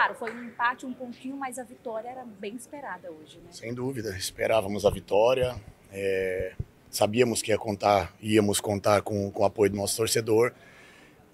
Claro, foi um empate um pouquinho, mas a vitória era bem esperada hoje, né? Sem dúvida, esperávamos a vitória. É... Sabíamos que ia contar, íamos contar com, com o apoio do nosso torcedor.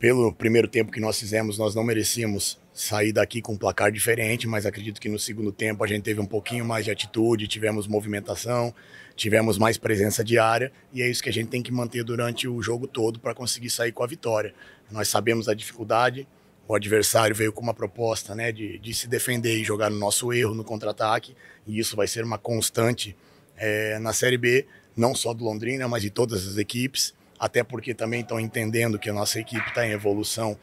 Pelo primeiro tempo que nós fizemos, nós não merecíamos sair daqui com um placar diferente, mas acredito que no segundo tempo a gente teve um pouquinho mais de atitude, tivemos movimentação, tivemos mais presença diária e é isso que a gente tem que manter durante o jogo todo para conseguir sair com a vitória. Nós sabemos a dificuldade, o adversário veio com uma proposta né, de, de se defender e jogar no nosso erro, no contra-ataque, e isso vai ser uma constante é, na Série B, não só do Londrina, mas de todas as equipes, até porque também estão entendendo que a nossa equipe está em evolução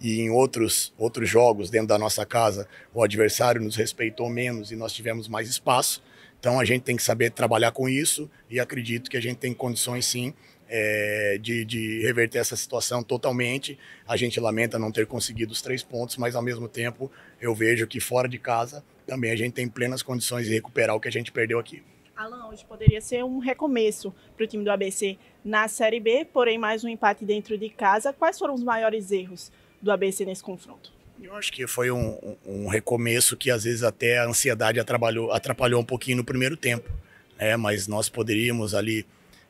e em outros, outros jogos dentro da nossa casa o adversário nos respeitou menos e nós tivemos mais espaço. Então a gente tem que saber trabalhar com isso e acredito que a gente tem condições sim é, de, de, reverter essa situação totalmente. A gente lamenta não ter conseguido os três pontos, mas ao mesmo tempo eu vejo que fora de casa também a gente tem plenas condições de recuperar o que a gente perdeu aqui. Alan, hoje poderia ser um recomeço para o time do ABC na Série B, porém mais um empate dentro de casa. Quais foram os maiores erros do ABC nesse confronto? Eu acho que foi um, um recomeço que às vezes até a ansiedade atrapalhou, atrapalhou um pouquinho no primeiro tempo, né? mas nós poderíamos ali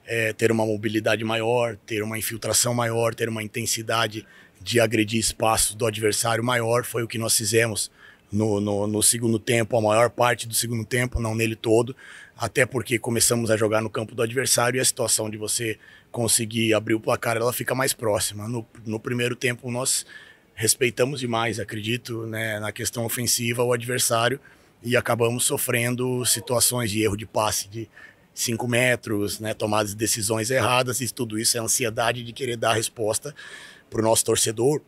é, ter uma mobilidade maior, ter uma infiltração maior, ter uma intensidade de agredir espaços do adversário maior, foi o que nós fizemos no, no, no segundo tempo, a maior parte do segundo tempo, não nele todo, até porque começamos a jogar no campo do adversário e a situação de você conseguir abrir o placar, ela fica mais próxima. No, no primeiro tempo, nós respeitamos demais, acredito, né, na questão ofensiva o adversário e acabamos sofrendo situações de erro de passe de 5 metros, né, tomadas de decisões erradas e tudo isso é ansiedade de querer dar resposta para o nosso torcedor,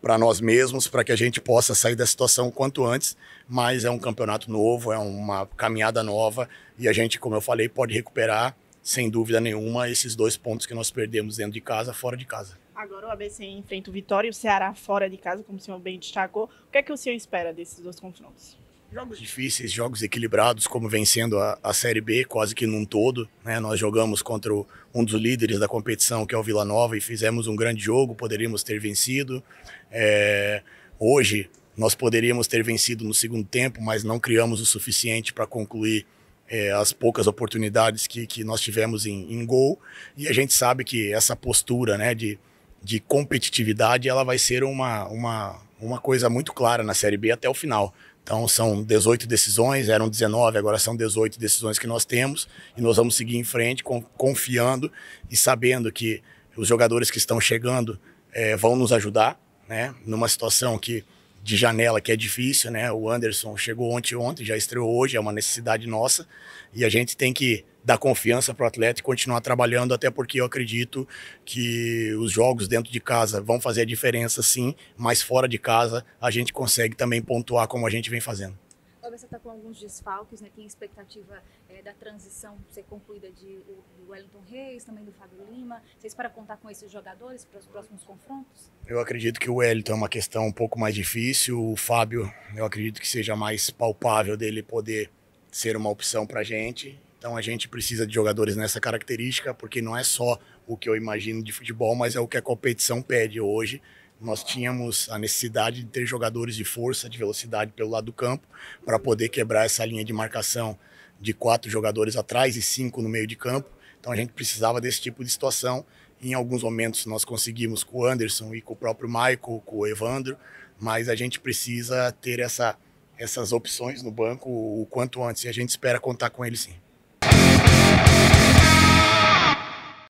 para nós mesmos, para que a gente possa sair da situação quanto antes. Mas é um campeonato novo, é uma caminhada nova e a gente, como eu falei, pode recuperar sem dúvida nenhuma, esses dois pontos que nós perdemos dentro de casa, fora de casa. Agora o ABC enfrenta o Vitória e o Ceará fora de casa, como o senhor bem destacou. O que é que o senhor espera desses dois confrontos? Jogos difíceis, jogos equilibrados, como vencendo a, a Série B quase que num todo. Né? Nós jogamos contra o, um dos líderes da competição, que é o Vila Nova, e fizemos um grande jogo, poderíamos ter vencido. É, hoje nós poderíamos ter vencido no segundo tempo, mas não criamos o suficiente para concluir é, as poucas oportunidades que, que nós tivemos em, em gol. E a gente sabe que essa postura né, de, de competitividade ela vai ser uma, uma, uma coisa muito clara na Série B até o final. Então são 18 decisões, eram 19, agora são 18 decisões que nós temos e nós vamos seguir em frente com, confiando e sabendo que os jogadores que estão chegando é, vão nos ajudar, né? Numa situação que de janela, que é difícil, né? O Anderson chegou ontem, ontem, já estreou hoje, é uma necessidade nossa. E a gente tem que dar confiança para o atleta e continuar trabalhando, até porque eu acredito que os jogos dentro de casa vão fazer a diferença sim, mas fora de casa a gente consegue também pontuar como a gente vem fazendo. Você está com alguns desfalques, né? Tem expectativa é, da transição ser concluída de, do Wellington Reis, também do Fábio Lima. Vocês para contar com esses jogadores para os próximos confrontos? Eu acredito que o Wellington é uma questão um pouco mais difícil. O Fábio, eu acredito que seja mais palpável dele poder ser uma opção para a gente. Então a gente precisa de jogadores nessa característica, porque não é só o que eu imagino de futebol, mas é o que a competição pede hoje nós tínhamos a necessidade de ter jogadores de força, de velocidade pelo lado do campo, para poder quebrar essa linha de marcação de quatro jogadores atrás e cinco no meio de campo. Então a gente precisava desse tipo de situação. Em alguns momentos nós conseguimos com o Anderson e com o próprio Michael, com o Evandro, mas a gente precisa ter essa, essas opções no banco o quanto antes e a gente espera contar com ele sim.